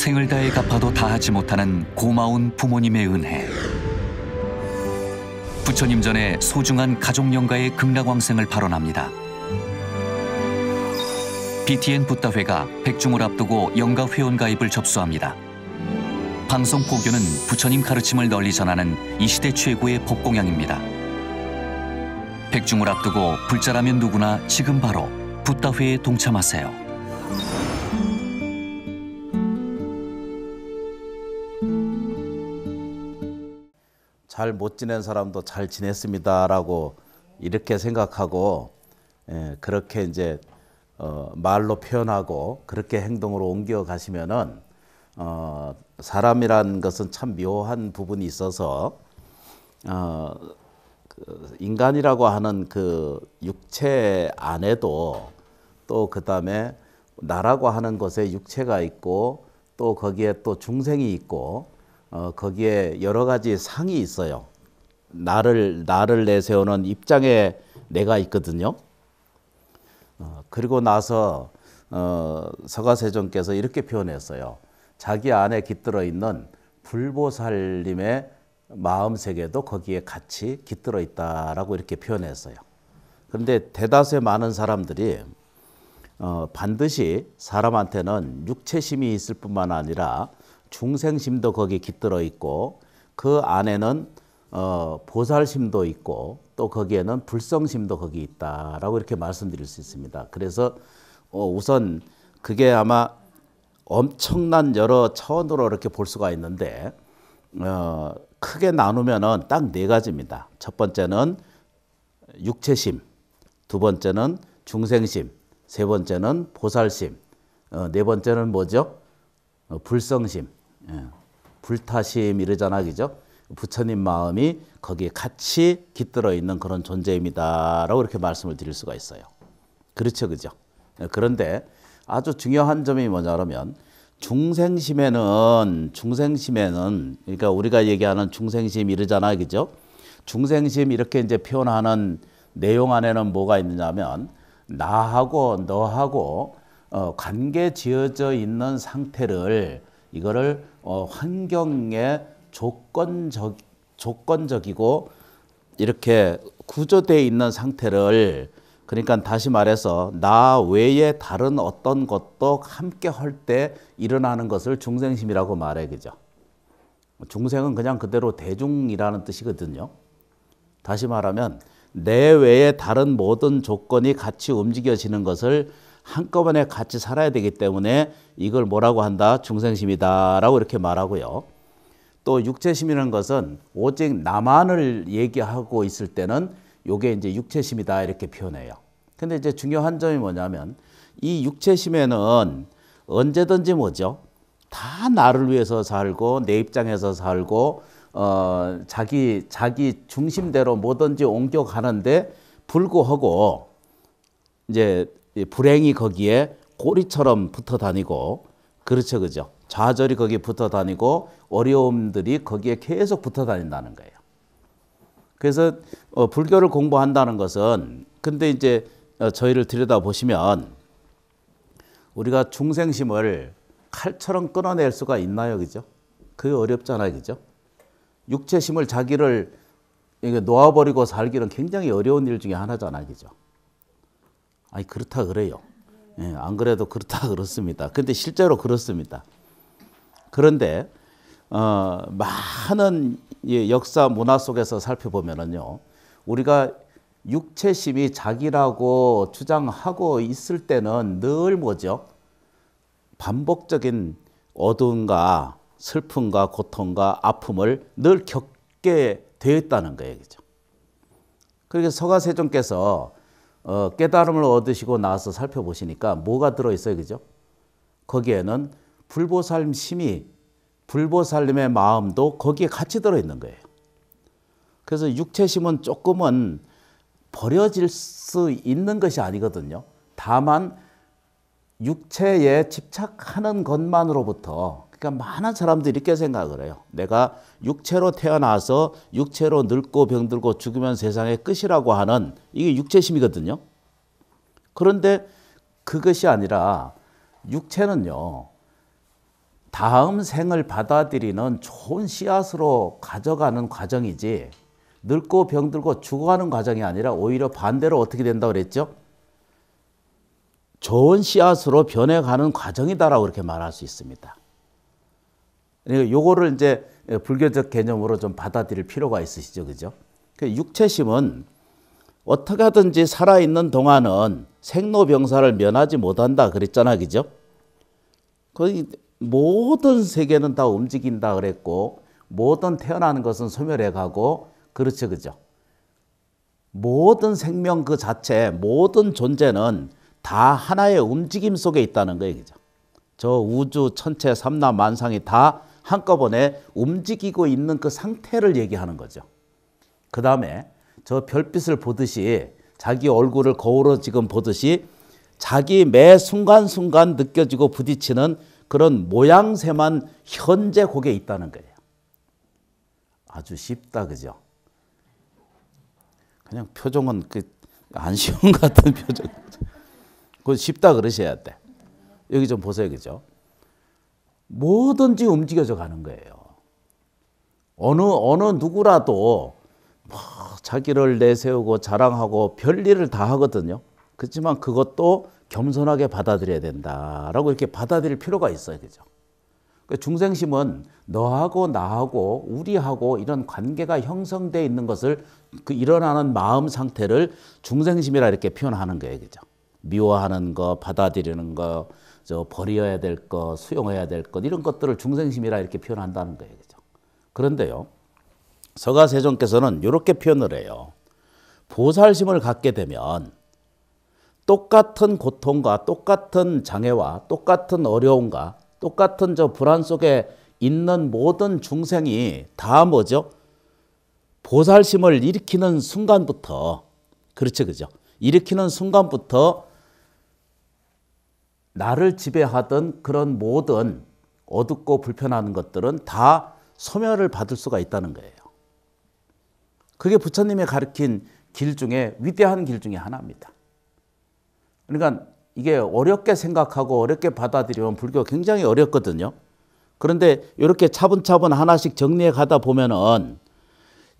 생을 다해 갚아도 다하지 못하는 고마운 부모님의 은혜. 부처님 전에 소중한 가족영가의 극락왕생을 발언합니다. BTN 부다회가 백중을 앞두고 영가 회원 가입을 접수합니다. 방송 포교는 부처님 가르침을 널리 전하는 이 시대 최고의 법공양입니다. 백중을 앞두고 불자라면 누구나 지금 바로 부다회에 동참하세요. 잘못 지낸 사람도 잘 지냈습니다라고 이렇게 생각하고 예, 그렇게 이제 어, 말로 표현하고 그렇게 행동으로 옮겨 가시면은 어, 사람이란 것은 참 묘한 부분이 있어서 어, 그 인간이라고 하는 그 육체 안에도 또 그 다음에 나라고 하는 것에 육체가 있고 또 거기에 또 중생이 있고 어, 거기에 여러 가지 상이 있어요. 나를 나를 내세우는 입장에 내가 있거든요. 어, 그리고 나서 어, 서가세존께서 이렇게 표현했어요. 자기 안에 깃들어 있는 불보살님의 마음 세계도 거기에 같이 깃들어 있다라고 이렇게 표현했어요. 그런데 대다수의 많은 사람들이 어, 반드시 사람한테는 육체심이 있을 뿐만 아니라 중생심도 거기 깃들어 있고 그 안에는 어, 보살심도 있고 또 거기에는 불성심도 거기 있다라고 이렇게 말씀드릴 수 있습니다. 그래서 어, 우선 그게 아마 엄청난 여러 차원으로 이렇게 볼 수가 있는데 어, 크게 나누면은 딱 네 가지입니다. 첫 번째는 육체심, 두 번째는 중생심, 세 번째는 보살심, 어, 네 번째는 뭐죠? 어, 불성심. 예. 불타심 이르잖아 그죠? 부처님 마음이 거기에 같이 깃들어 있는 그런 존재입니다라고 이렇게 말씀을 드릴 수가 있어요. 그렇죠, 그죠? 예, 그런데 아주 중요한 점이 뭐냐면 중생심에는 중생심에는 그러니까 우리가 얘기하는 중생심 이러잖아, 그죠? 중생심 이렇게 이제 표현하는 내용 안에는 뭐가 있느냐면 나하고 너하고 어, 관계 지어져 있는 상태를 이거를 어, 환경의 조건적 조건적이고 이렇게 구조되어 있는 상태를 그러니까 다시 말해서 나 외에 다른 어떤 것도 함께 할 때 일어나는 것을 중생심이라고 말해 그죠. 중생은 그냥 그대로 대중이라는 뜻이거든요. 다시 말하면 내 외에 다른 모든 조건이 같이 움직여지는 것을 한꺼번에 같이 살아야 되기 때문에 이걸 뭐라고 한다? 중생심이다라고 이렇게 말하고요. 또 육체심이라는 것은 오직 나만을 얘기하고 있을 때는 요게 이제 육체심이다 이렇게 표현해요. 근데 이제 중요한 점이 뭐냐면 이 육체심에는 언제든지 뭐죠? 다 나를 위해서 살고 내 입장에서 살고 어 자기 자기 중심대로 뭐든지 옮겨가는데 불구하고 이제 불행이 거기에 꼬리처럼 붙어 다니고 그렇죠 그죠 좌절이 거기에 붙어 다니고 어려움들이 거기에 계속 붙어 다닌다는 거예요. 그래서 어, 불교를 공부한다는 것은 근데 이제 어, 저희를 들여다 보시면 우리가 중생심을 칼처럼 끊어낼 수가 있나요, 그죠? 그게 어렵잖아요, 그죠? 육체심을 자기를 놓아버리고 살기는 굉장히 어려운 일 중에 하나잖아요, 그죠? 아니 그렇다 그래요. 예, 안 그래도 그렇다 그렇습니다. 근데 실제로 그렇습니다. 그런데 어, 많은 역사 문화 속에서 살펴보면은요, 우리가 육체심이 자기라고 주장하고 있을 때는 늘 뭐죠? 반복적인 어두움과 슬픔과 고통과 아픔을 늘 겪게 되었다는 거예요. 그죠? 그러니 서가세종께서 어, 깨달음을 얻으시고 나서 살펴보시니까 뭐가 들어있어요, 그죠? 거기에는 불보살님 심이, 불보살님의 마음도 거기에 같이 들어있는 거예요. 그래서 육체심은 조금은 버려질 수 있는 것이 아니거든요. 다만 육체에 집착하는 것만으로부터 그러니까 많은 사람들이 이렇게 생각을 해요. 내가 육체로 태어나서 육체로 늙고 병들고 죽으면 세상의 끝이라고 하는 이게 육체심이거든요. 그런데 그것이 아니라 육체는요. 다음 생을 받아들이는 좋은 씨앗으로 가져가는 과정이지 늙고 병들고 죽어가는 과정이 아니라 오히려 반대로 어떻게 된다고 그랬죠? 좋은 씨앗으로 변해가는 과정이다라고 그렇게 말할 수 있습니다. 그러니까 요거를 이제 불교적 개념으로 좀 받아들일 필요가 있으시죠. 그죠? 그 육체심은 어떻게 하든지 살아있는 동안은 생로병사를 면하지 못한다 그랬잖아. 그죠? 거의 모든 세계는 다 움직인다 그랬고 모든 태어나는 것은 소멸해 가고 그렇죠. 그죠? 모든 생명 그 자체, 모든 존재는 다 하나의 움직임 속에 있다는 거예요. 그죠? 저 우주 천체 삼나 만상이 다 한꺼번에 움직이고 있는 그 상태를 얘기하는 거죠. 그 다음에 저 별빛을 보듯이 자기 얼굴을 거울로 지금 보듯이 자기 매 순간순간 느껴지고 부딪히는 그런 모양새만 현재 곡에 있다는 거예요. 아주 쉽다 그죠? 그냥 표정은 그 안 쉬운 같은 표정. 그 쉽다 그러셔야 돼. 여기 좀 보세요 그죠? 뭐든지 움직여져 가는 거예요. 어느 어느 누구라도 뭐 자기를 내세우고 자랑하고 별일을 다 하거든요. 그렇지만 그것도 겸손하게 받아들여야 된다라고 이렇게 받아들일 필요가 있어요. 그죠? 그 중생심은 너하고 나하고 우리하고 이런 관계가 형성돼 있는 것을 그 일어나는 마음 상태를 중생심이라 이렇게 표현하는 거예요. 그죠? 미워하는 거, 받아들이는 거, 저 버려야 될 것, 수용해야 될 것, 이런 것들을 중생심이라 이렇게 표현한다는 거예요. 그죠? 그런데요, 서가세존께서는 이렇게 표현을 해요. 보살심을 갖게 되면 똑같은 고통과 똑같은 장애와 똑같은 어려움과 똑같은 저 불안 속에 있는 모든 중생이 다 뭐죠? 보살심을 일으키는 순간부터 그렇죠, 그죠? 일으키는 순간부터 나를 지배하던 그런 모든 어둡고 불편한 것들은 다 소멸을 받을 수가 있다는 거예요. 그게 부처님이 가르친 길 중에 위대한 길 중에 하나입니다. 그러니까 이게 어렵게 생각하고 어렵게 받아들이면 불교 굉장히 어렵거든요. 그런데 이렇게 차분차분 하나씩 정리해 가다 보면은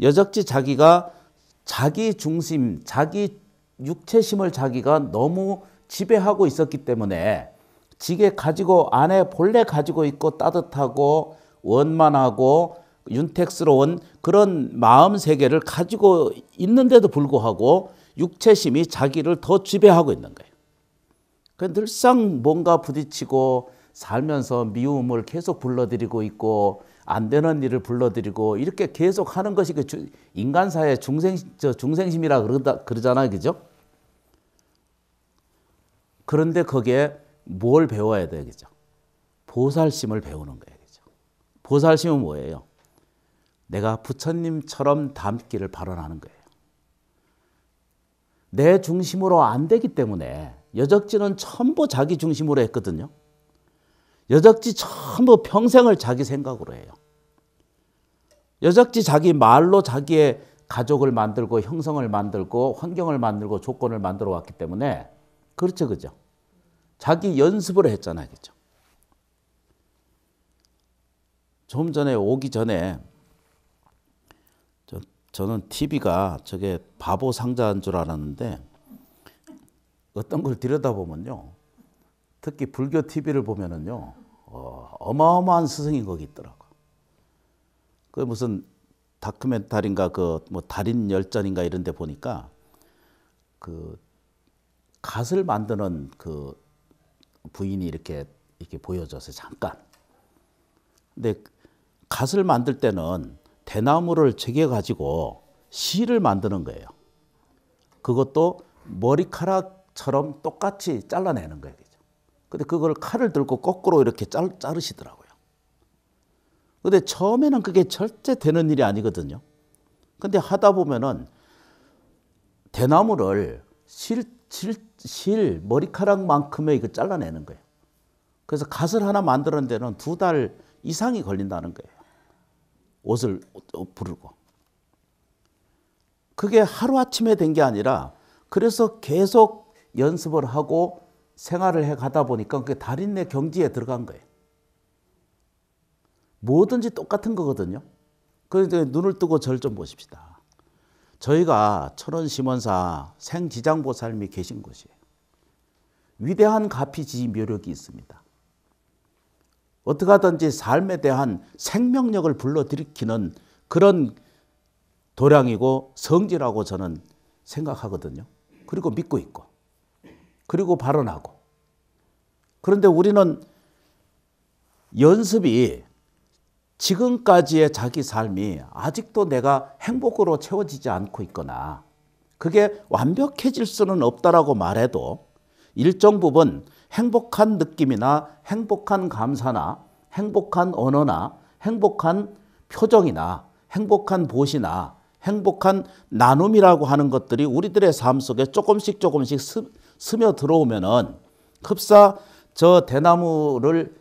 여적지 자기가 자기 중심, 자기 육체심을 자기가 너무 지배하고 있었기 때문에 지게 가지고 안에 본래 가지고 있고 따뜻하고 원만하고 윤택스러운 그런 마음 세계를 가지고 있는데도 불구하고 육체심이 자기를 더 지배하고 있는 거예요. 늘상 뭔가 부딪히고 살면서 미움을 계속 불러들이고 있고 안 되는 일을 불러들이고 이렇게 계속 하는 것이 그 인간사의 중생 저 중생심이라 그러다 그러잖아요, 그죠? 그런데 거기에 뭘 배워야 되겠죠? 보살심을 배우는 거예요. 보살심은 뭐예요? 내가 부처님처럼 닮기를 발언하는 거예요. 내 중심으로 안 되기 때문에 여적지는 전부 자기 중심으로 했거든요. 여적지 전부 평생을 자기 생각으로 해요. 여적지 자기 말로 자기의 가족을 만들고 형성을 만들고 환경을 만들고 조건을 만들어 왔기 때문에 그렇죠, 그죠? 자기 연습을 했잖아요. 그죠? 좀 전에 오기 전에 저, 는 TV가 저게 바보 상자인 줄 알았는데 어떤 걸 들여다보면요. 특히 불교 TV를 보면은요. 어, 마어마한 스승이 거기 있더라고. 그 무슨 다큐멘터리인가 그 뭐 달인 열전인가 이런 데 보니까 그 갓을 만드는 그 부인이 이렇게 이렇게 보여줘서 잠깐. 근데 갓을 만들 때는 대나무를 제게 가지고 실을 만드는 거예요. 그것도 머리카락처럼 똑같이 잘라내는 거예요. 근데 그걸 칼을 들고 거꾸로 이렇게 잘, 자르시더라고요. 근데 처음에는 그게 절대 되는 일이 아니거든요. 근데 하다 보면은 대나무를 실, 실실 머리카락만큼의 이그 잘라내는 거예요. 그래서 갓을 하나 만드는 데는 두 달 이상이 걸린다는 거예요. 옷을 부르고. 그게 하루아침에 된 게 아니라 그래서 계속 연습을 하고 생활을 해 가다 보니까 그게 달인의 경지에 들어간 거예요. 뭐든지 똑같은 거거든요. 그런데 눈을 뜨고 절 좀 보십시다. 저희가 천원 심원사 생지장보살님이 계신 곳이에요. 위대한 가피지 묘력이 있습니다. 어떻게 하든지 삶에 대한 생명력을 불러들이키는 그런 도량이고 성지라고 저는 생각하거든요. 그리고 믿고 있고, 그리고 발언하고. 그런데 우리는 연습이 지금까지의 자기 삶이 아직도 내가 행복으로 채워지지 않고 있거나 그게 완벽해질 수는 없다라고 말해도 일정 부분 행복한 느낌이나 행복한 감사나 행복한 언어나 행복한 표정이나 행복한 보시나 행복한 나눔이라고 하는 것들이 우리들의 삶 속에 조금씩 조금씩 스, 며 들어오면은 흡사 저 대나무를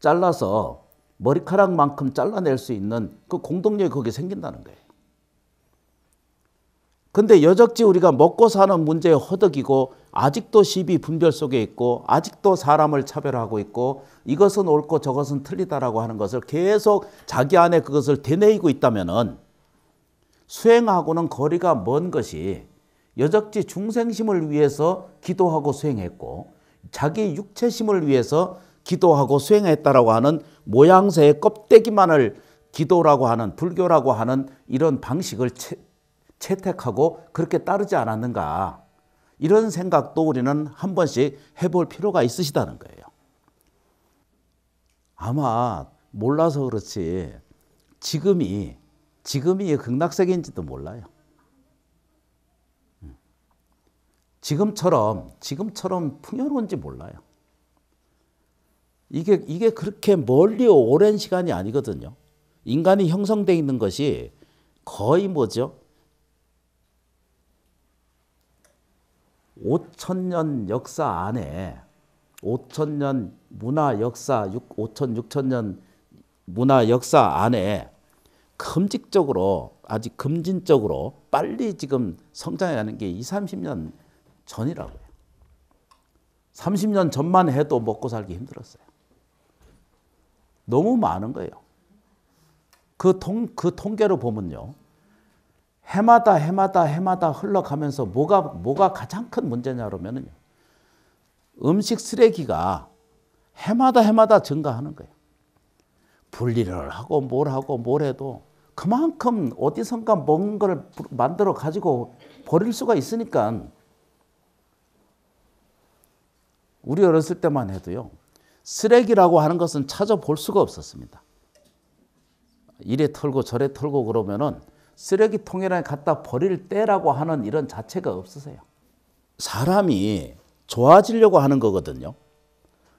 잘라서 머리카락만큼 잘라낼 수 있는 그 공동력이 거기에 생긴다는 거예요. 근데 여적지 우리가 먹고 사는 문제의 허덕이고 아직도 시비 분별 속에 있고 아직도 사람을 차별하고 있고 이것은 옳고 저것은 틀리다라고 하는 것을 계속 자기 안에 그것을 되뇌이고 있다면은 수행하고는 거리가 먼 것이 여적지 중생심을 위해서 기도하고 수행했고 자기 육체심을 위해서 기도하고 수행했다라고 하는 모양새의 껍데기만을 기도라고 하는 불교라고 하는 이런 방식을 채, 채택하고 그렇게 따르지 않았는가 이런 생각도 우리는 한 번씩 해볼 필요가 있으시다는 거예요. 아마 몰라서 그렇지 지금이 지금이 극락세계인지도 몰라요. 음. 지금처럼 지금처럼 풍요로운지 몰라요. 이게, 이게 그렇게 멀리 오랜 시간이 아니거든요. 인간이 형성되 있는 것이 거의 뭐죠? 5천년 역사 안에 5천년 문화 역사 5천 6천년 문화 역사 안에 금직적으로 아직 금진적으로 빨리 지금 성장해가는 게2 30년 전이라고요. 30년 전만 해도 먹고 살기 힘들었어요. 너무 많은 거예요. 그, 통, 그 통계로 보면요. 해마다 해마다 해마다 흘러가면서 뭐가, 뭐가 가장 큰 문제냐 그러면 음식 쓰레기가 해마다 해마다 증가하는 거예요. 분리를 하고 뭘 하고 뭘 해도 그만큼 어디선가 먹는 걸 만들어 가지고 버릴 수가 있으니까 우리 어렸을 때만 해도요. 쓰레기라고 하는 것은 찾아볼 수가 없었습니다. 이래 털고 저래 털고 그러면은 쓰레기통에나 갖다 버릴 때라고 하는 이런 자체가 없으세요. 사람이 좋아지려고 하는 거거든요.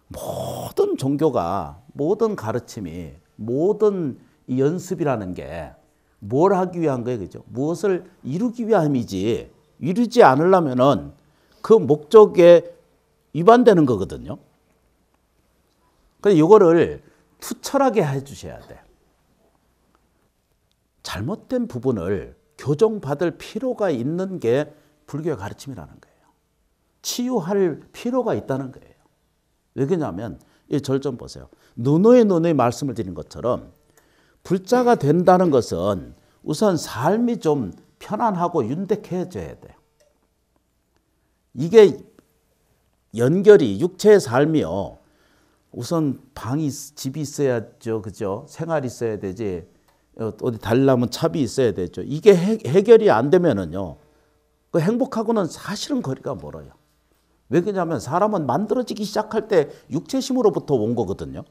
모든 종교가 모든 가르침이 모든 연습이라는 게 뭘 하기 위한 거예요, 그죠? 무엇을 이루기 위함이지 이루지 않으려면은 그 목적에 위반되는 거거든요. 그 그러니까 근데 이거를 투철하게 해주셔야 돼. 잘못된 부분을 교정받을 필요가 있는 게 불교의 가르침이라는 거예요. 치유할 필요가 있다는 거예요. 왜 그러냐면 이 절 좀 보세요. 누누이 누누이 말씀을 드린 것처럼 불자가 된다는 것은 우선 삶이 좀 편안하고 윤택해져야 돼. 이게 연결이 육체의 삶이요. 우선 방이 집이 있어야죠. 그죠? 생활이 있어야 되지. 어, 어디 달라면 차비 있어야 되죠. 이게 해, 결이안 되면은요. 그 행복하고는 사실은 거리가 멀어요. 왜 그러냐면 사람은 만들어지기 시작할 때 육체심으로부터 온 거거든요.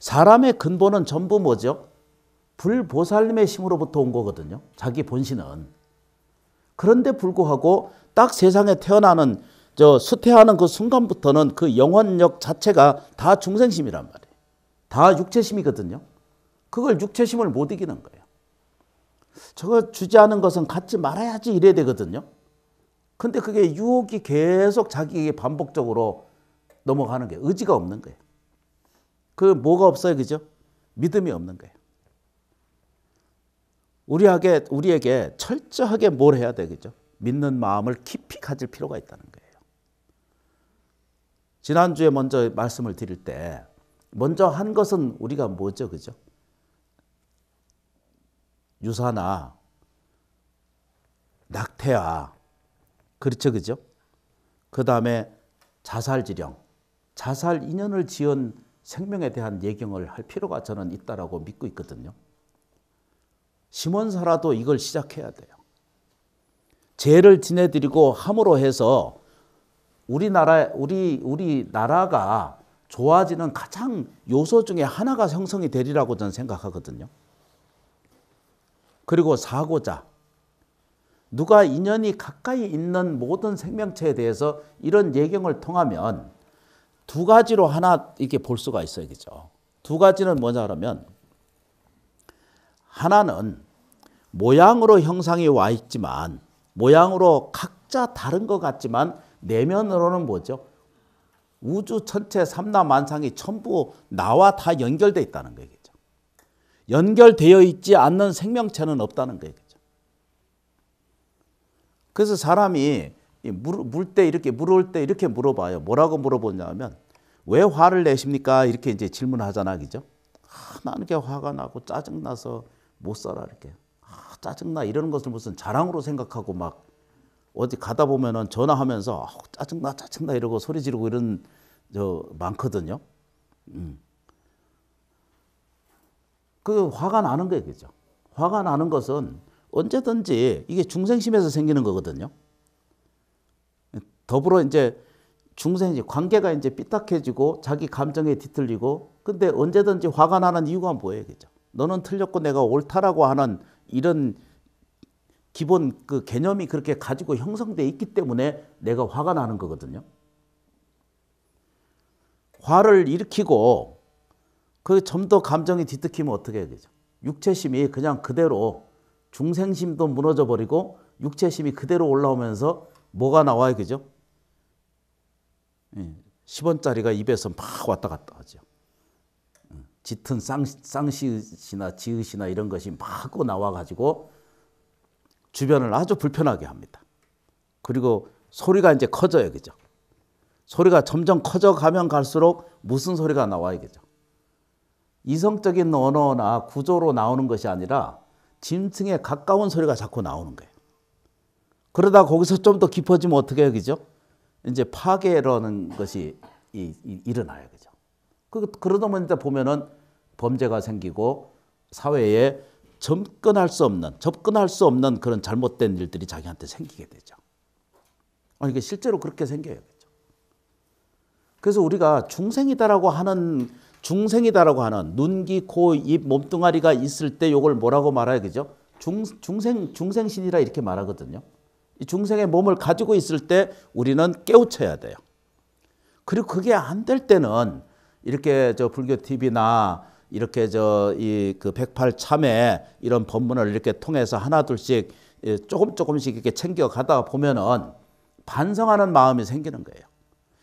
사람의 근본은 전부 뭐죠? 불보살님의 심으로부터 온 거거든요. 자기 본신은. 그런데 불구하고 딱 세상에 태어나는 저 수퇴하는 그 순간부터는 그 영원력 자체가 다 중생심이란 말이에요. 다 육체심이거든요. 그걸 육체심을 못 이기는 거예요. 저거 주지 않은 것은 갖지 말아야지 이래야 되거든요. 근데 그게 유혹이 계속 자기에게 반복적으로 넘어가는 게 의지가 없는 거예요. 그 뭐가 없어요, 그죠? 믿음이 없는 거예요. 우리에게 우리에게 철저하게 뭘 해야 되겠죠? 믿는 마음을 깊이 가질 필요가 있다는 거예요. 지난주에 먼저 말씀을 드릴 때 먼저 한 것은 우리가 뭐죠? 그죠? 유사나 낙태야. 그렇죠? 그죠? 그 다음에 자살지령. 자살 인연을 지은 생명에 대한 예경을 할 필요가 저는 있다라고 믿고 있거든요. 심원사라도 이걸 시작해야 돼요. 죄를 지내드리고 함으로 해서 우리나라 우리 우리 나라가 좋아지는 가장 요소 중에 하나가 형성이 되리라고 저는 생각하거든요. 그리고 사고자 누가 인연이 가까이 있는 모든 생명체에 대해서 이런 예경을 통하면 두 가지로 하나 이렇게 볼 수가 있어요. 그죠? 두 가지는 뭐냐면 하나는 모양으로 형상이 와 있지만 모양으로 각자 다른 것 같지만 내면으로는 뭐죠? 우주 전체 삼라만상이 전부 나와 다 연결돼 있다는 거겠죠. 연결되어 있지 않는 생명체는 없다는 거겠죠. 그래서 사람이 물 때 이렇게 물을 때 이렇게 물어봐요. 뭐라고 물어보냐면 왜 화를 내십니까? 이렇게 이제 질문하잖아, 그죠? 아, 나는 게 화가 나고 짜증 나서 못 살아 이렇게. 아, 짜증 나 이러는 것을 무슨 자랑으로 생각하고 막 어디 가다 보면은 전화하면서 아, 짜증나 짜증나 이러고 소리 지르고 이런 저 많거든요. 음. 그 화가 나는 거겠죠. 화가 나는 것은 언제든지 이게 중생심에서 생기는 거거든요. 더불어 이제 중생이 관계가 이제 삐딱해지고 자기 감정에 뒤틀리고 근데 언제든지 화가 나는 이유가 뭐예요, 그죠? 너는 틀렸고 내가 옳다라고 하는 이런 기본 그 개념이 그렇게 가지고 형성되어 있기 때문에 내가 화가 나는 거거든요. 화를 일으키고 그좀더 감정이 뒤뜯기면 어떻게 해야 되죠? 육체심이 그냥 그대로 중생심도 무너져 버리고 육체심이 그대로 올라오면서 뭐가 나와요, 그죠? 10원짜리가 예, 입에서 막 왔다 갔다 하죠. 예, 짙은 쌍, 쌍시나 지읒이나 이런 것이 막 나와가지고 주변을 아주 불편하게 합니다. 그리고 소리가 이제 커져요, 그죠? 소리가 점점 커져가면 갈수록 무슨 소리가 나와요, 그죠? 이성적인 언어나 구조로 나오는 것이 아니라 짐승에 가까운 소리가 자꾸 나오는 거예요. 그러다 거기서 좀 더 깊어지면 어떻게 해요, 그죠? 이제 파괴라는 것이 이, 이, 일어나요, 그죠? 그, 그러다 보니까 보면은 범죄가 생기고 사회에 접근할 수 없는 접근할 수 없는 그런 잘못된 일들이 자기한테 생기게 되죠. 아 이게 실제로 그렇게 생겨요. 그래서 우리가 중생이다라고 하는 중생이다라고 하는 눈, 귀, 코, 입, 몸뚱아리가 있을 때 이걸 뭐라고 말해요, 그죠? 중, 중생 중생신이라 이렇게 말하거든요. 이 중생의 몸을 가지고 있을 때 우리는 깨우쳐야 돼요. 그리고 그게 안 될 때는 이렇게 저 불교 TV나 이렇게 저 이그 108참에 이런 법문을 이렇게 통해서 하나둘씩 조금 조금씩 이렇게 챙겨 가다 보면은 반성하는 마음이 생기는 거예요.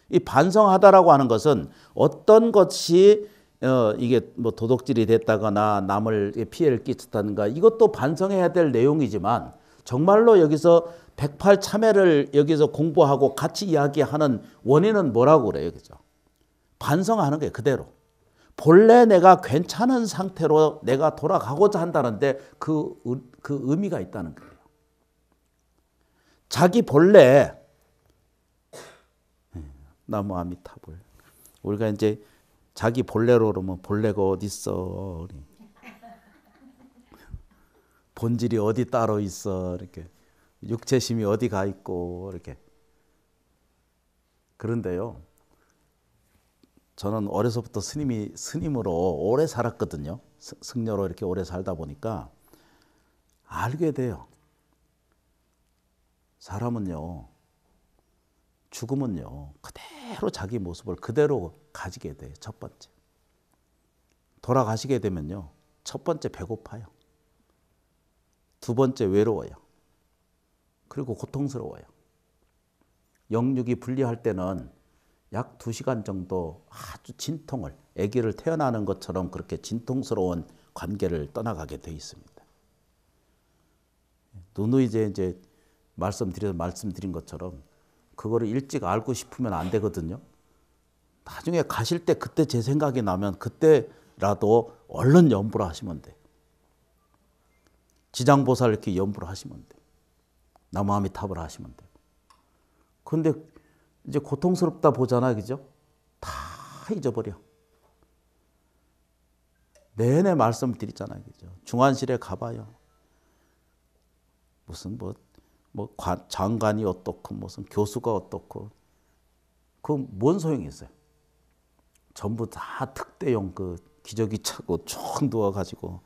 이 반성하다라고 하는 것은 어떤 것이 어, 이게 뭐도덕질이 됐다거나 남을 피해를 끼쳤다든가 이것도 반성해야 될 내용이지만 정말로 여기서 108 참회를 여기서 공부하고 같이 이야기하는 원인은 뭐라고 그래요, 그죠? 반성하는 게 그대로. 본래 내가 괜찮은 상태로 내가 돌아가고자 한다는데 그, 그 의미가 있다는 거예요. 자기 본래 예, 나무 아미타불 우리가 이제 자기 본래로 그러면 본래가 그 어디 어 본질이 어디 따로 있어 이렇게 육체심이 어디 가 있고 이렇게 그런데요 저는 어려서부터 스님이 스님으로 오래 살았거든요. 승려로 이렇게 오래 살다 보니까 알게 돼요. 사람은요, 죽음은요, 그대로 자기 모습을 그대로 가지게 돼요. 첫 번째. 돌아가시게 되면요, 첫 번째 배고파요. 두 번째 외로워요. 그리고 고통스러워요. 영육이 분리할 때는 약 2시간 정도 아주 진통을 아기를 태어나는 것처럼 그렇게 진통스러운 관계를 떠나가게 되어 있습니다. 누누이 이제 이제 말씀드려서 말씀드린 것처럼 그거를 일찍 알고 싶으면 안 되거든요. 나중에 가실 때 그때 제 생각이 나면 그때라도 얼른 염불 하시면 돼. 지장보살 이렇게 염불 하시면 돼. 나무함이 탑을 하시면 돼. 근데 이제 고통스럽다 보잖아, 그죠? 다 잊어버려. 내내 말씀드리잖아 그죠? 중환실에 가봐요. 무슨 뭐, 뭐 관, 장관이 어떻고 무슨 교수가 어떻고 그건 뭔 소용이 있어요? 전부 다 특대용 그 기저귀 차고 총 누워가지고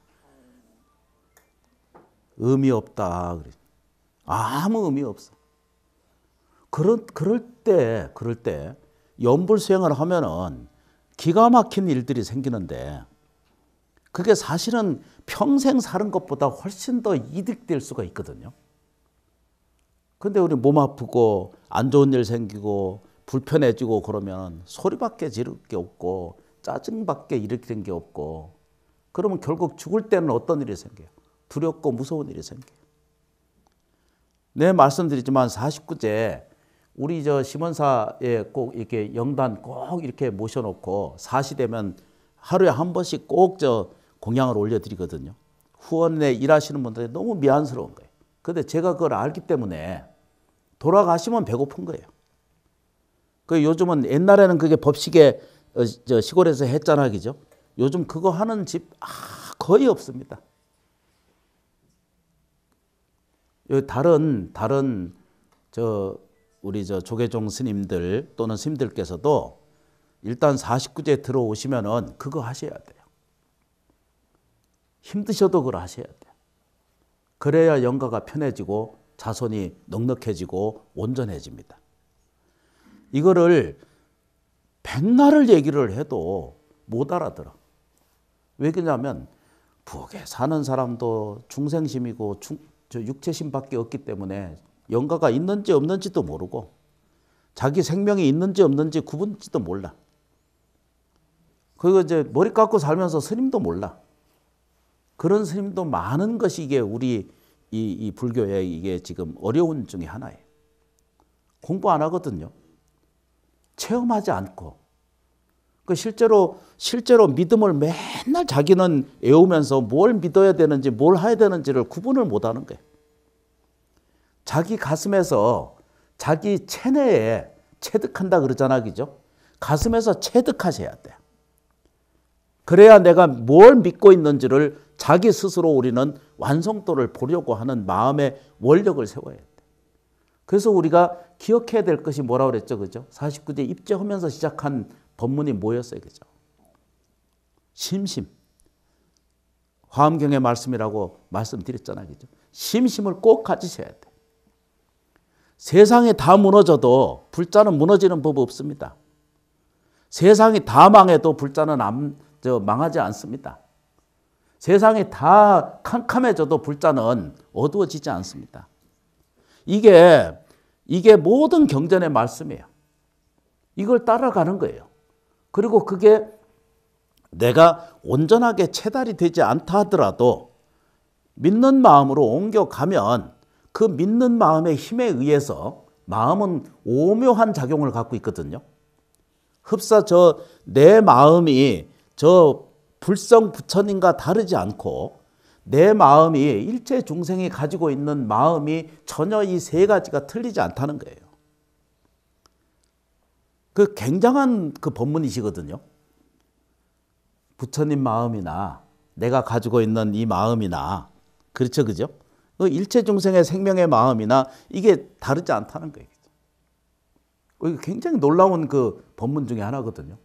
의미 없다 그래. 아무 의미 없어. 그런 그럴 때 그럴 때 연불 수행을 하면은 기가 막힌 일들이 생기는데 그게 사실은 평생 사는 것보다 훨씬 더 이득될 수가 있거든요. 근데 우리 몸 아프고 안 좋은 일 생기고 불편해지고 그러면 소리밖에 지를 게 없고 짜증밖에 일으키는 게 없고 그러면 결국 죽을 때는 어떤 일이 생겨요? 두렵고 무서운 일이 생겨요. 내 네, 말씀드리지만 49제 우리 저 심원사에 꼭 이렇게 영단 꼭 이렇게 모셔놓고 사시 되면 하루에 한 번씩 꼭 저 공양을 올려드리거든요. 후원에 일하시는 분들이 너무 미안스러운 거예요. 근데 제가 그걸 알기 때문에 돌아가시면 배고픈 거예요. 그 요즘은 옛날에는 그게 법식에 어, 저 시골에서 했잖아 그죠? 요즘 그거 하는 집 아, 거의 없습니다. 다른 다른 저 우리 저 조계종 스님들 또는 스님들께서도 일단 49제 들어오시면은 그거 하셔야 돼요. 힘드셔도 그걸 하셔야 돼요. 그래야 영가가 편해지고 자손이 넉넉해지고 온전해집니다. 이거를 백날을 얘기를 해도 못 알아들어. 왜 그러냐면 부엌에 사는 사람도 중생심이고 중, 육체심밖에 없기 때문에 영가가 있는지 없는지도 모르고 자기 생명이 있는지 없는지 구분지도 몰라. 그리고 이제 머리 깎고 살면서 스님도 몰라. 그런 스님도 많은 것이 이게 우리 이, 이 불교의 이게 지금 어려운 중에 하나예요. 공부 안 하거든요. 체험하지 않고. 그 실제로 실제로 믿음을 맨날 자기는 애우면서 뭘 믿어야 되는지 뭘 해야 되는지를 구분을 못 하는 거예요. 자기 가슴에서 자기 체내에 체득한다 그러잖아, 그죠? 가슴에서 체득하셔야 돼. 그래야 내가 뭘 믿고 있는지를 자기 스스로 우리는 완성도를 보려고 하는 마음의 원력을 세워야 돼. 그래서 우리가 기억해야 될 것이 뭐라 그랬죠? 그죠? 49제 입제하면서 시작한 법문이 뭐였어요? 그죠? 심심. 화엄경의 말씀이라고 말씀드렸잖아요. 그죠? 심심을 꼭 가지셔야 돼. 세상이 다 무너져도 불자는 무너지는 법 없습니다. 세상이 다 망해도 불자는 안, 저, 망하지 않습니다. 세상이 다 캄캄해져도 불자는 어두워지지 않습니다. 이게, 이게 모든 경전의 말씀이에요. 이걸 따라가는 거예요. 그리고 그게 내가 온전하게 체달이 되지 않다 하더라도 믿는 마음으로 옮겨가면 그 믿는 마음의 힘에 의해서 마음은 오묘한 작용을 갖고 있거든요. 흡사 저 내 마음이 저 불성 부처님과 다르지 않고 내 마음이 일체 중생이 가지고 있는 마음이 전혀 이 세 가지가 틀리지 않다는 거예요. 그 굉장한 그 법문이시거든요. 부처님 마음이나 내가 가지고 있는 이 마음이나 그렇죠 그죠? 어, 일체 중생의 생명의 마음이나 이게 다르지 않다는 거예요. 어, 굉장히 놀라운 그 법문 중에 하나거든요.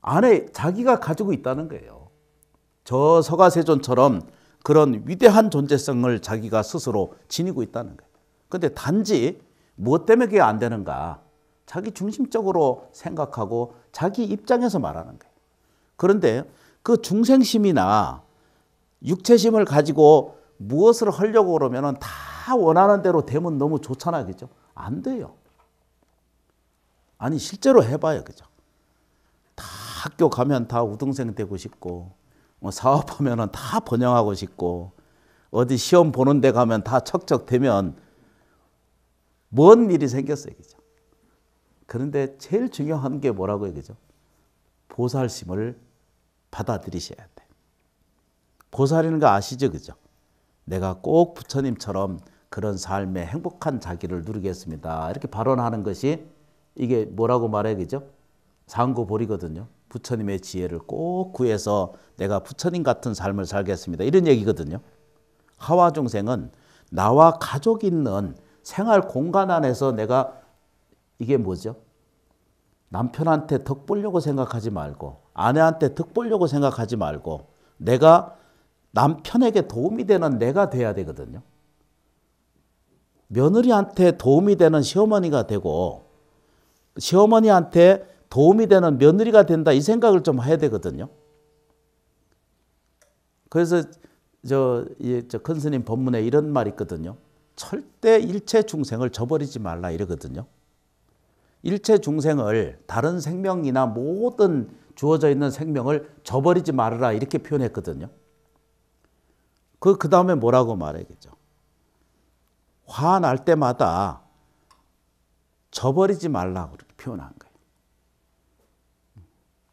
안에 자기가 가지고 있다는 거예요. 저 서가세존처럼 그런 위대한 존재성을 자기가 스스로 지니고 있다는 거예요. 근데 단지 무엇 때문에 그게 안 되는가? 자기 중심적으로 생각하고 자기 입장에서 말하는 거예요. 그런데 그 중생심이나 육체심을 가지고 무엇을 하려고 그러면다 원하는 대로 되면 너무 좋잖아요. 그죠? 안 돼요. 아니, 실제로 해봐요. 그죠? 다 학교 가면 다 우등생 되고 싶고, 뭐사업하면다 번영하고 싶고, 어디 시험 보는 데 가면 다 척척 되면 뭔 일이 생겼어요. 그죠? 그런데 제일 중요한 게 뭐라고요. 그죠? 보살심을 받아들이셔야 돼. 보살이는 거 아시죠? 그죠? 내가 꼭 부처님처럼 그런 삶의 행복한 자기를 누리겠습니다. 이렇게 발언하는 것이 이게 뭐라고 말해 그죠? 상고보리거든요. 부처님의 지혜를 꼭 구해서 내가 부처님 같은 삶을 살겠습니다. 이런 얘기거든요. 하와 중생은 나와 가족 있는 생활 공간 안에서 내가 이게 뭐죠? 남편한테 덕 보려고 생각하지 말고 아내한테 덕 보려고 생각하지 말고 내가 남편에게 도움이 되는 내가 돼야 되거든요. 며느리한테 도움이 되는 시어머니가 되고 시어머니한테 도움이 되는 며느리가 된다 이 생각을 좀 해야 되거든요. 그래서 저, 큰스님 법문에 이런 말이 있거든요. 절대 일체 중생을 저버리지 말라 이러거든요. 일체 중생을 다른 생명이나 모든 주어져 있는 생명을 저버리지 말아라 이렇게 표현했거든요. 그, 그 다음에 뭐라고 말해야겠죠? 화날 때마다 저버리지 말라고 이렇게 표현한 거예요.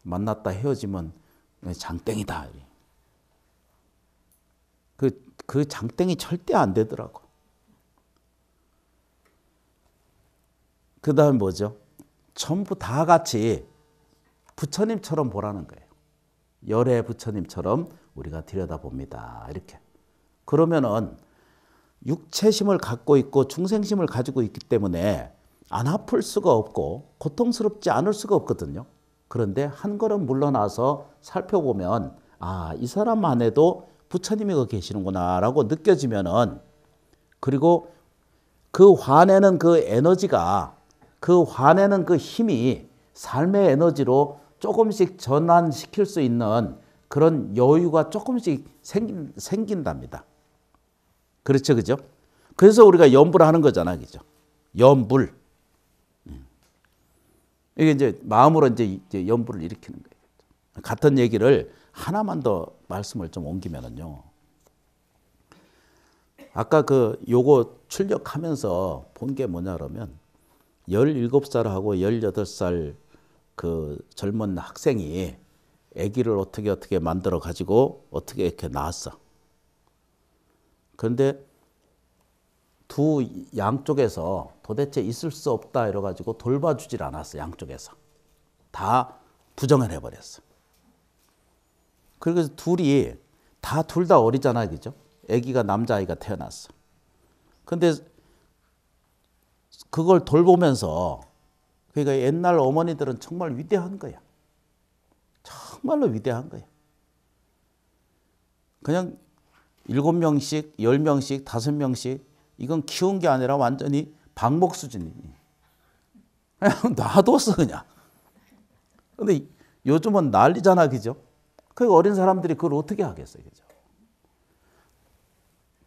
만났다 헤어지면 장땡이다. 그, 그 장땡이 절대 안 되더라고. 그 다음에 뭐죠? 전부 다 같이 부처님처럼 보라는 거예요. 열애 부처님처럼 우리가 들여다봅니다. 이렇게. 그러면은 육체심을 갖고 있고 중생심을 가지고 있기 때문에 안 아플 수가 없고 고통스럽지 않을 수가 없거든요. 그런데 한 걸음 물러나서 살펴보면 아, 이 사람만 해도 부처님이 계시는구나라고 느껴지면은 그리고 그 화내는 그 에너지가 그 화내는 그 힘이 삶의 에너지로 조금씩 전환시킬 수 있는 그런 여유가 조금씩 생긴, 생긴답니다. 그렇죠, 그죠? 그래서 우리가 염불하는 거잖아, 그죠? 염불. 예. 이게 이제 마음으로 이제 염불을 일으키는 거예요. 같은 얘기를 하나만 더 말씀을 좀 옮기면은요. 아까 그 요거 출력하면서 본 게 뭐냐 그러면 17살하고 18살 그 젊은 학생이 아기를 어떻게 어떻게 만들어 가지고 어떻게 이렇게 낳았어. 그런데 두 양쪽에서 도대체 있을 수 없다 이래가지고 돌봐주질 않았어 양쪽에서 다 부정을 해버렸어. 그래서 둘이 다 둘 다어리잖아 그죠? 아기가 남자 아이가 태어났어. 근데 그걸 돌보면서 그러니까 옛날 어머니들은 정말 위대한 거야. 정말로 위대한 거야. 그냥 7명씩, 10명씩, 5명씩 이건 키운 게 아니라 완전히 방목 수준이. 그냥 놔뒀어 그냥. 근데 요즘은 난리잖아 그죠? 그 어린 사람들이 그걸 어떻게 하겠어요 그죠?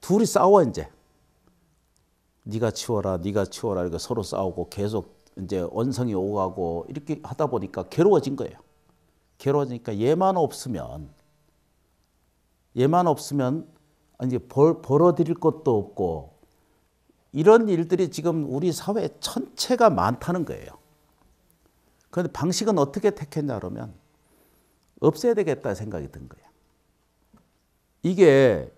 둘이 싸워 이제. 네가 치워라, 네가 치워라 이렇게 서로 싸우고 계속 이제 원성이 오가고 이렇게 하다 보니까 괴로워진 거예요. 괴로워지니까 얘만 없으면 얘만 없으면 아, 이제 벌, 벌어들일 것도 없고 이런 일들이 지금 우리 사회 전체가 많다는 거예요. 그런데 방식은 어떻게 택했냐 그러면 없애야 되겠다 생각이 든 거예요. 이게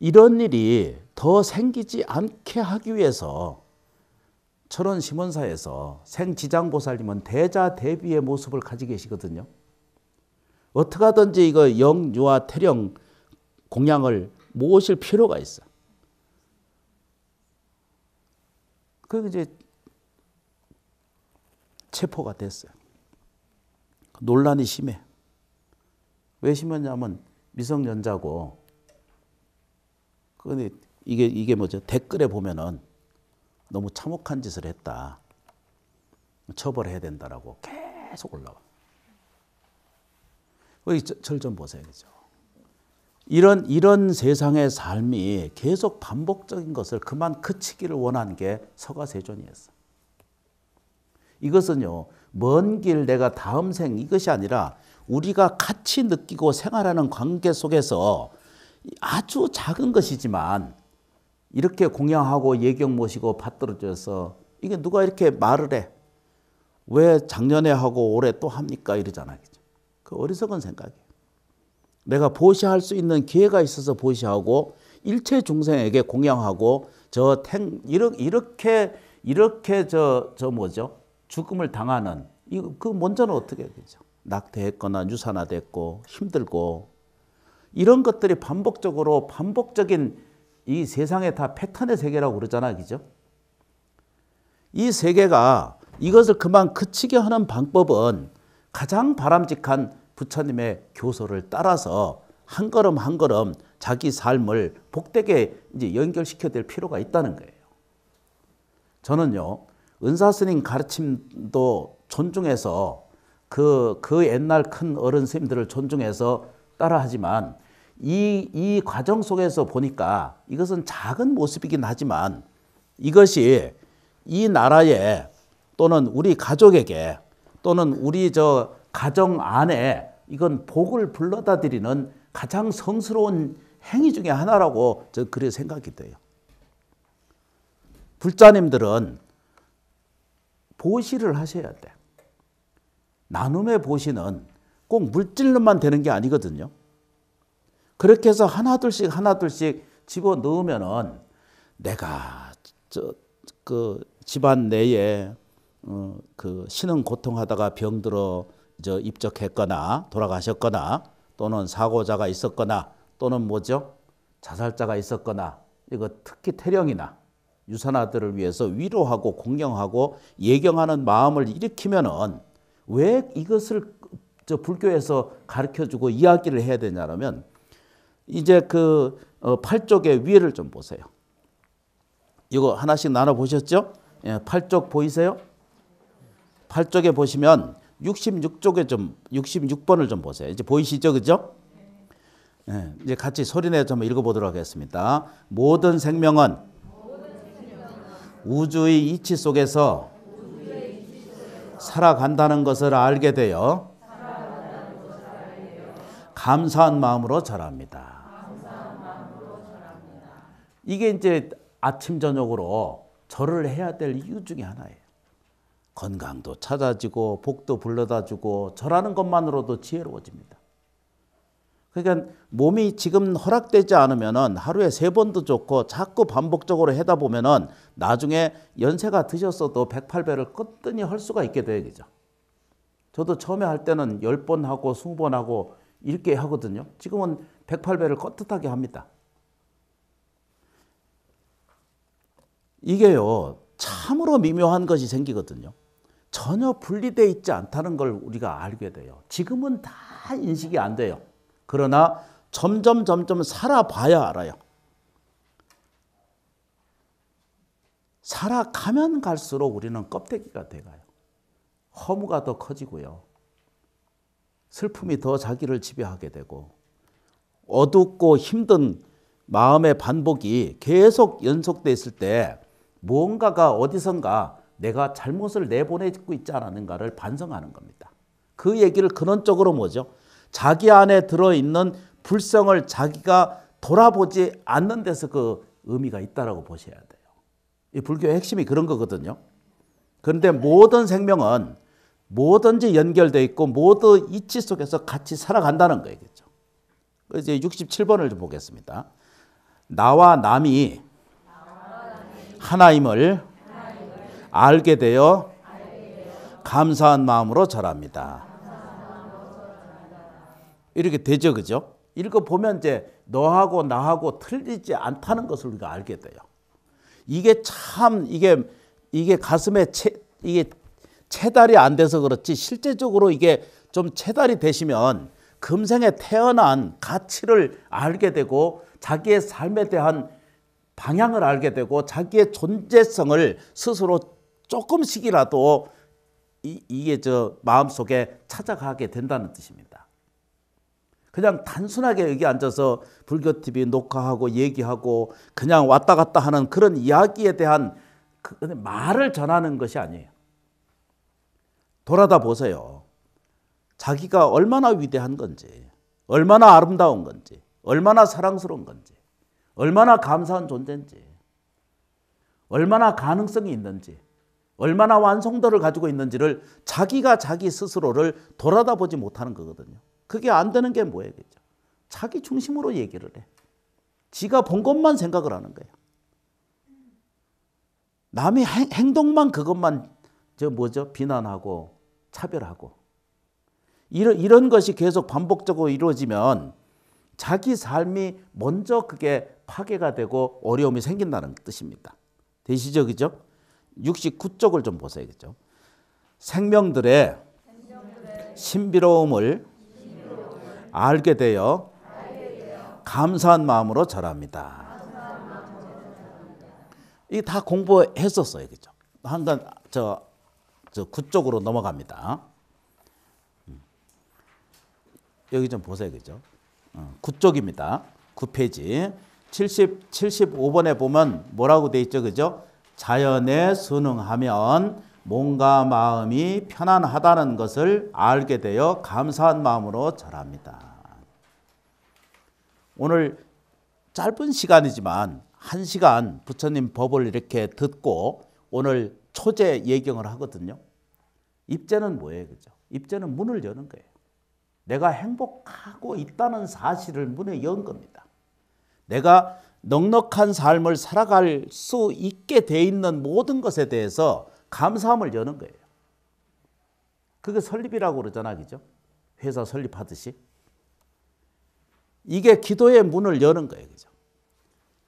이런 일이 더 생기지 않게 하기 위해서 철원 심원사에서 생지장 보살님은 대자 대비의 모습을 가지고 계시거든요. 어떻게 하든지 이거 영유아 태령 공양을 모실 으 필요가 있어. 그 이제 체포가 됐어요. 논란이 심해. 왜 심했냐면 미성년자고 근데 이게 이게 뭐죠? 댓글에 보면은 너무 참혹한 짓을 했다. 처벌해야 된다라고 계속 올라와. 여기 절좀 보세요. 그죠? 이런 이런 세상의 삶이 계속 반복적인 것을 그만 그치기를 원한 게 서가세존이었어. 이것은요. 먼 길 내가 다음 생 이것이 아니라 우리가 같이 느끼고 생활하는 관계 속에서 아주 작은 것이지만 이렇게 공양하고 예경 모시고 받들어줘서 이게 누가 이렇게 말을 해? 왜 작년에 하고 올해 또 합니까? 이러잖아요. 그 어리석은 생각이에요. 내가 보시할 수 있는 기회가 있어서 보시하고 일체 중생에게 공양하고 저 탱, 이렇게, 이렇게, 저, 저 뭐죠? 죽음을 당하는, 이, 그 먼저는 어떻게 되죠? 낙태했거나 유산화됐고 힘들고 이런 것들이 반복적으로 반복적인 이 세상에 다 패턴의 세계라고 그러잖아, 요 그죠? 이 세계가 이것을 그만 그치게 하는 방법은 가장 바람직한 부처님의 교소를 따라서 한 걸음 한 걸음 자기 삶을 복되게 이제 연결시켜 될 필요가 있다는 거예요. 저는요, 은사스님 가르침도 존중해서 그, 그 옛날 큰 어른 스님들을 존중해서 따라하지만 이, 이 과정 속에서 보니까 이것은 작은 모습이긴 하지만 이것이 이 나라에 또는 우리 가족에게 또는 우리 저 가정 안에 이건 복을 불러다 드리는 가장 성스러운 행위 중의 하나라고 저 그래 생각이 돼요. 불자님들은 보시를 하셔야 돼. 나눔의 보시는 꼭 물질로만 되는 게 아니거든요. 그렇게 해서 하나둘씩 하나둘씩 집어 넣으면은 내가 저 그 집안 내에 어, 그 신은 고통하다가 병들어 저 입적했거나 돌아가셨거나 또는 사고자가 있었거나 또는 뭐죠? 자살자가 있었거나 이거 특히 태령이나 유산아들을 위해서 위로하고 공경하고 예경하는 마음을 일으키면은 왜 이것을 저 불교에서 가르쳐 주고 이야기를 해야 되냐면 라 이제 그 어, 팔쪽의 위를 좀 보세요. 이거 하나씩 나눠 보셨죠? 예, 팔쪽 보이세요? 팔쪽에 보시면 66쪽에 좀 66번을 좀 보세요. 이제 보이시죠? 그죠? 네, 이제 같이 소리내서 읽어보도록 하겠습니다. 모든 생명은 우주의 이치 속에서 살아간다는 것을 알게 되어 감사한 마음으로 자랍니다. 이게 이제 아침 저녁으로 절을 해야 될 이유 중에 하나예요. 건강도 찾아지고 복도 불러다주고 절하는 것만으로도 지혜로워집니다. 그러니까 몸이 지금 허락되지 않으면은 하루에 세 번도 좋고 자꾸 반복적으로 해다 보면은 나중에 연세가 드셨어도 108배를 끄뜬히 할 수가 있게 돼요, 죠 저도 처음에 할 때는 10번 하고 20번 하고 이렇게 하거든요. 지금은 108배를 껏뜻하게 합니다. 이게요, 참으로 미묘한 것이 생기거든요. 전혀 분리되어 있지 않다는 걸 우리가 알게 돼요. 지금은 다 인식이 안 돼요. 그러나 점점 점점 살아봐야 알아요. 살아가면 갈수록 우리는 껍데기가 돼가요. 허무가 더 커지고요. 슬픔이 더 자기를 지배하게 되고 어둡고 힘든 마음의 반복이 계속 연속돼 있을 때 무언가가 어디선가 내가 잘못을 내보내고 있지 않았는가를 반성하는 겁니다. 그 얘기를 근원적으로 뭐죠? 자기 안에 들어있는 불성을 자기가 돌아보지 않는 데서 그 의미가 있다라고 보셔야 돼요. 이 불교의 핵심이 그런 거거든요. 그런데 모든 생명은 뭐든지 연결되어 있고 모두 이치 속에서 같이 살아간다는 거겠죠. 이제 67번을 좀 보겠습니다. 나와 남이 하나임을 알게 되어 감사한 마음으로 절합니다. 이렇게 되죠, 그죠? 읽어 보면 이제 너하고 나하고 틀리지 않다는 것을 우리가 알게 돼요. 이게 참 이게 이게 가슴에 채, 이게 체달이 안 돼서 그렇지 실제적으로 이게 좀 체달이 되시면 금생에 태어난 가치를 알게 되고 자기의 삶에 대한 방향을 알게 되고 자기의 존재성을 스스로 조금씩이라도 이, 이게 저 마음속에 찾아가게 된다는 뜻입니다. 그냥 단순하게 여기 앉아서 불교TV 녹화하고 얘기하고 그냥 왔다 갔다 하는 그런 이야기에 대한 그 말을 전하는 것이 아니에요. 돌아다 보세요. 자기가 얼마나 위대한 건지, 얼마나 아름다운 건지, 얼마나 사랑스러운 건지, 얼마나 감사한 존재인지, 얼마나 가능성이 있는지, 얼마나 완성도를 가지고 있는지를 자기가 자기 스스로를 돌아다 보지 못하는 거거든요. 그게 안 되는 게 뭐예요? 그죠? 자기 중심으로 얘기를 해. 지가 본 것만 생각을 하는 거예요. 남의 행, 동만 그것만 저 뭐죠? 비난하고 차별하고 이런 이런 것이 계속 반복적으로 이루어지면 자기 삶이 먼저 그게 파괴가 되고 어려움이 생긴다는 뜻입니다. 되시죠? 그죠? 69쪽을 좀보세요 생명들의 신비로움을 알게 되어 감사한 마음으로 절합니다. 이 다 공부했었어요, 그죠? 한간 저, 저 구쪽으로 넘어갑니다. 음. 여기 좀 보세요, 그죠? 어, 구쪽입니다. 9페이지 70 75번에 보면 뭐라고 돼 있죠, 그죠? 자연에 순응하면 몸과 마음이 편안하다는 것을 알게 되어 감사한 마음으로 절합니다. 오늘 짧은 시간이지만 한 시간 부처님 법을 이렇게 듣고 오늘 초제 예경을 하거든요. 입제는 뭐예요? 그죠? 입제는 문을 여는 거예요. 내가 행복하고 있다는 사실을 문에 연 겁니다. 내가 넉넉한 삶을 살아갈 수 있게 돼 있는 모든 것에 대해서 감사함을 여는 거예요. 그게 설립이라고 그러잖아, 그죠? 회사 설립하듯이. 이게 기도의 문을 여는 거예요, 그죠?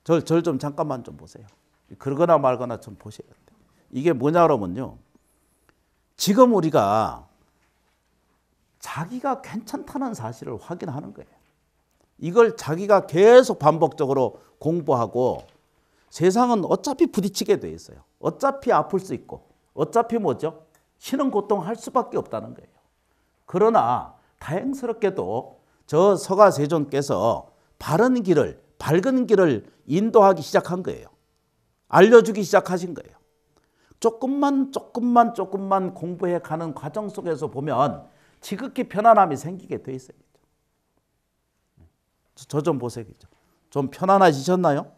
절, 절좀 잠깐만 좀 보세요. 그러거나 말거나 좀 보셔야 돼요. 이게 뭐냐 그러면요. 지금 우리가 자기가 괜찮다는 사실을 확인하는 거예요. 이걸 자기가 계속 반복적으로 공부하고 세상은 어차피 부딪히게 돼 있어요. 어차피 아플 수 있고 어차피 뭐죠? 신은 고통할 수밖에 없다는 거예요. 그러나 다행스럽게도 저 서가세존께서 바른 길을 밝은 길을 인도하기 시작한 거예요. 알려주기 시작하신 거예요. 조금만 조금만 조금만 공부해 가는 과정 속에서 보면 지극히 편안함이 생기게 돼 있어요. 저좀보세이좀 편안해지셨나요?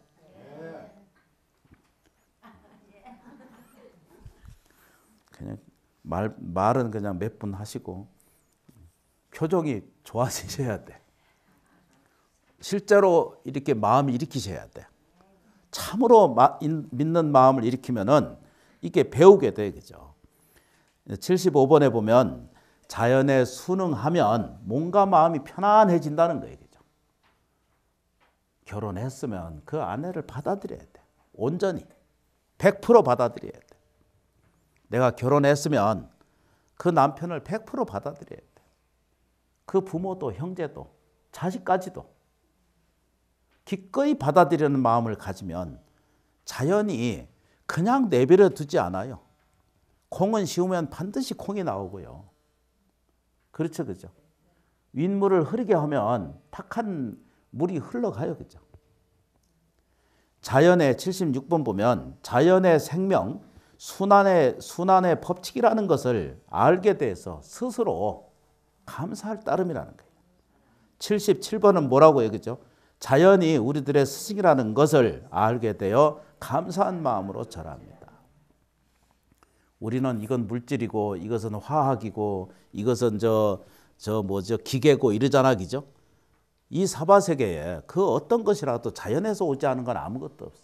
그냥 말 말은 그냥 몇 분 하시고 표정이 좋아지셔야 돼. 실제로 이렇게 마음을 일으키셔야 돼. 참으로 마, 인, 믿는 마음을 일으키면은 이게 배우게 돼 그죠. 75번에 보면 자연에 순응하면 몸과 마음이 편안해진다는 거예요. 결혼했으면 그 아내를 받아들여야 돼. 온전히 100% 받아들여야 돼. 내가 결혼했으면 그 남편을 100% 받아들여야 돼. 그 부모도 형제도 자식까지도 기꺼이 받아들이는 마음을 가지면 자연히 그냥 내버려 두지 않아요. 콩은 씌우면 반드시 콩이 나오고요. 그렇죠, 그죠? 윗물을 흐르게 하면 탁한 물이 흘러가요, 그죠? 자연의 76번 보면 자연의 생명, 순환의 순환의 법칙이라는 것을 알게 돼서 스스로 감사할 따름이라는 거예요. 77번은 뭐라고 얘기죠? 자연이 우리들의 스승이라는 것을 알게 되어 감사한 마음으로 절합니다. 우리는 이건 물질이고 이것은 화학이고 이것은 저 저 뭐죠 기계고 이러잖아 그죠? 이 사바 세계에 그 어떤 것이라도 자연에서 오지 않은 건 아무것도 없어.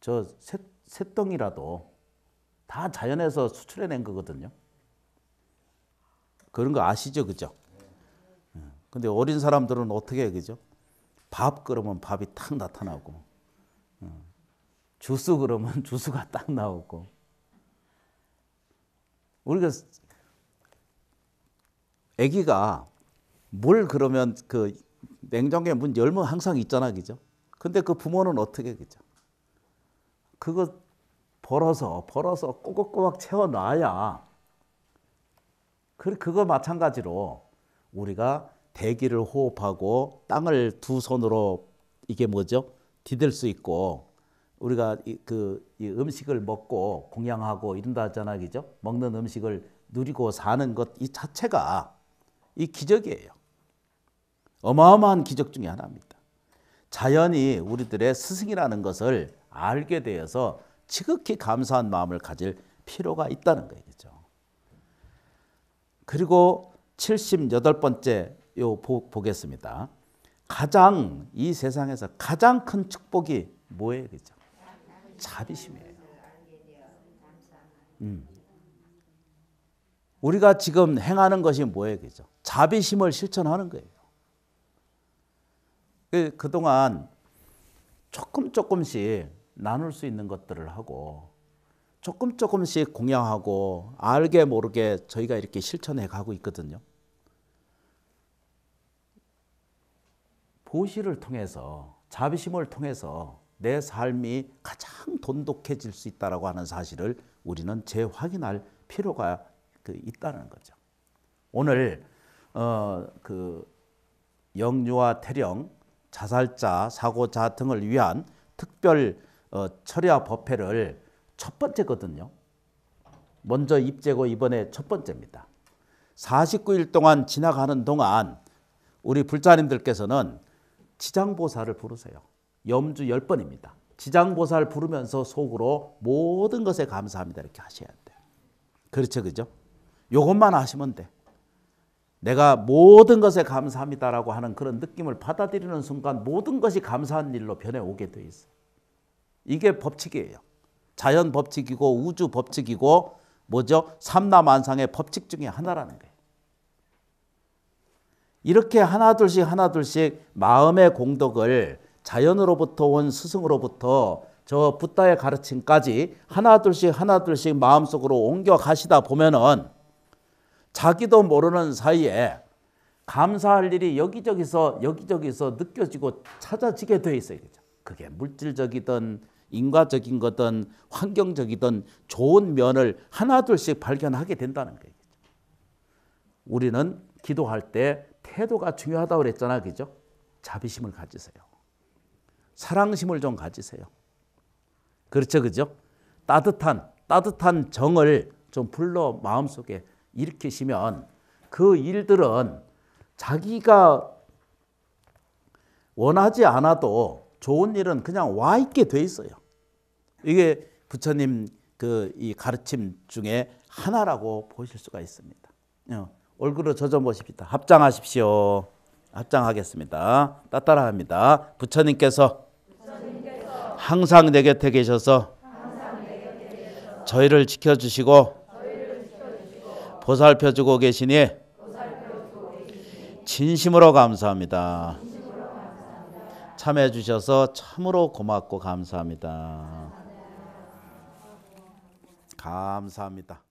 저 새, 새똥이라도 다 자연에서 수출해낸 거거든요. 그런 거 아시죠, 그죠? 예. 근데 어린 사람들은 어떻게 해, 그죠? 밥 그러면 밥이 탁 나타나고, 예. 주스 그러면 주스가 딱 나오고, 우리가 아기가 뭘 그러면 그 냉장고에 문 열면 항상 있잖아, 그죠? 근데 그 부모는 어떻게 그죠? 그거 벌어서 벌어서 꼬박꼬박 채워 놔야 그거 마찬가지로 우리가 대기를 호흡하고 땅을 두 손으로 이게 뭐죠? 디딜 수 있고 우리가 이, 그이 음식을 먹고 공양하고 이런다 하잖아, 그죠? 먹는 음식을 누리고 사는 것 이 자체가 이 기적이에요. 어마어마한 기적 중의 하나입니다. 자연히 우리들의 스승이라는 것을 알게 되어서 지극히 감사한 마음을 가질 필요가 있다는 거겠죠. 그리고 78번째 요 보겠습니다. 가장 이 세상에서 가장 큰 축복이 뭐예요? 그죠? 자비심이에요. 음. 우리가 지금 행하는 것이 뭐예요? 그죠? 자비심을 실천하는 거예요. 그, 그동안 조금 조금씩 나눌 수 있는 것들을 하고 조금 조금씩 공양하고 알게 모르게 저희가 이렇게 실천해 가고 있거든요. 보시를 통해서 자비심을 통해서 내 삶이 가장 돈독해질 수 있다라고 하는 사실을 우리는 재확인할 필요가 그 있다는 거죠. 오늘 어, 그 영유아 태령 자살자, 사고자 등을 위한 특별 어, 철야 법회를 첫 번째거든요. 먼저 입제고 이번에 첫 번째입니다. 49일 동안 지나가는 동안 우리 불자님들께서는 지장보살을 부르세요. 염주 1번입니다 0 지장보살 부르면서 속으로 모든 것에 감사합니다. 이렇게 하셔야 돼요. 그렇죠, 그죠? 요것만 하시면 돼. 내가 모든 것에 감사합니다라고 하는 그런 느낌을 받아들이는 순간 모든 것이 감사한 일로 변해오게 돼 있어요. 이게 법칙이에요. 자연 법칙이고 우주 법칙이고 뭐죠? 삼라만상의 법칙 중에 하나라는 거예요. 이렇게 하나둘씩 하나둘씩 마음의 공덕을 자연으로부터 온 스승으로부터 저 붓다의 가르침까지 하나둘씩 하나둘씩 마음속으로 옮겨 가시다 보면은 자기도 모르는 사이에 감사할 일이 여기저기서 여기저기서 느껴지고 찾아지게 돼 있어요. 그죠? 그게 물질적이든 인과적인 거든 환경적이든 좋은 면을 하나둘씩 발견하게 된다는 거예요. 우리는 기도할 때 태도가 중요하다고 그랬잖아. 그죠? 자비심을 가지세요. 사랑심을 좀 가지세요. 그렇죠. 그죠? 따뜻한 따뜻한 정을 좀 불러 마음속에 일으키시면 그 일들은 자기가 원하지 않아도 좋은 일은 그냥 와 있게 돼 있어요. 이게 부처님 그 이 가르침 중에 하나라고 보실 수가 있습니다. 어, 얼굴을 젖어 보십시다. 합장하십시오. 합장하겠습니다. 따따라합니다. 부처님께서, 부처님께서 항상 내 곁에 계셔서, 항상 내 곁에 계셔서 저희를 지켜주시고 보살펴 주고 계시니 진심으로 감사합니다. 참여해 주셔서 참으로 고맙고 감사합니다. 감사합니다.